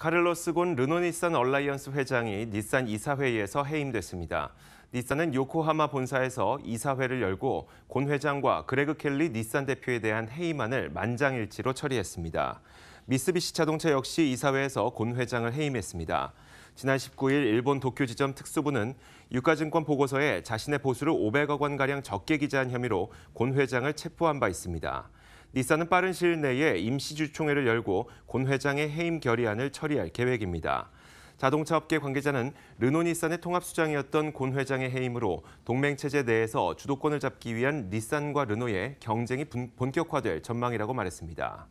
카를로스 곤 르노니산 얼라이언스 회장이 닛산 이사회에서 의 해임됐습니다. 닛산은 요코하마 본사에서 이사회를 열고 곤 회장과 그레그 켈리 닛산 대표에 대한 해임안을 만장일치로 처리했습니다. 미쓰비시 자동차 역시 이사회에서 곤 회장을 해임했습니다. 지난 19일 일본 도쿄 지점 특수부는 유가증권 보고서에 자신의 보수를 500억 원가량 적게 기재한 혐의로 곤 회장을 체포한 바 있습니다. 닛산은 빠른 시일 내에 임시주총회를 열고 곤 회장의 해임 결의안을 처리할 계획입니다. 자동차 업계 관계자는 르노닛산의 통합수장이었던 곤 회장의 해임으로 동맹체제 내에서 주도권을 잡기 위한 닛산과 르노의 경쟁이 본격화될 전망이라고 말했습니다.